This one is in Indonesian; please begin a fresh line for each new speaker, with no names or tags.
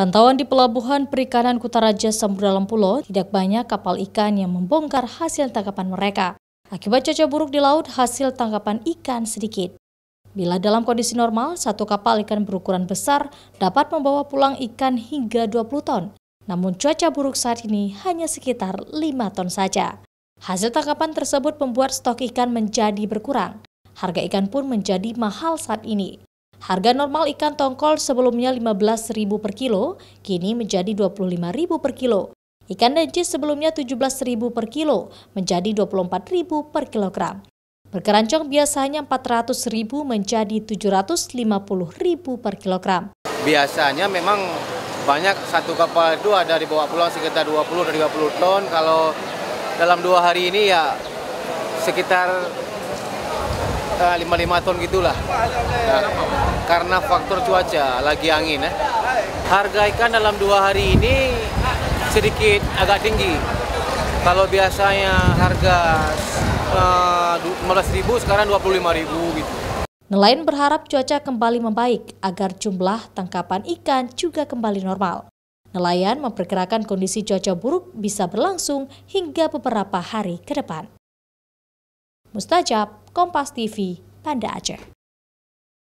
Pantauan di pelabuhan perikanan Kutaraja Samudra Pulau, tidak banyak kapal ikan yang membongkar hasil tangkapan mereka. Akibat cuaca buruk di laut, hasil tangkapan ikan sedikit. Bila dalam kondisi normal, satu kapal ikan berukuran besar dapat membawa pulang ikan hingga 20 ton. Namun cuaca buruk saat ini hanya sekitar 5 ton saja. Hasil tangkapan tersebut membuat stok ikan menjadi berkurang. Harga ikan pun menjadi mahal saat ini. Harga normal ikan tongkol sebelumnya Rp15.000 per kilo, kini menjadi Rp25.000 per kilo. Ikan najis sebelumnya Rp17.000 per kilo, menjadi Rp24.000 per kilogram. Berkerancong biasanya Rp400.000 menjadi Rp750.000 per kilogram.
Biasanya memang banyak satu kapal itu ada dibawa pulang sekitar 20 dari 30 ton. Kalau dalam dua hari ini ya sekitar eh, uh, 55 ton gitulah.
Nah,
karena faktor cuaca lagi angin ya. Harga ikan dalam dua hari ini sedikit agak tinggi. Kalau biasanya harga uh, eh, 15.000 sekarang 25.000
gitu. Nelayan berharap cuaca kembali membaik agar jumlah tangkapan ikan juga kembali normal. Nelayan memperkirakan kondisi cuaca buruk bisa berlangsung hingga beberapa hari ke depan. Mustajab, Kompas TV, Banda Aceh.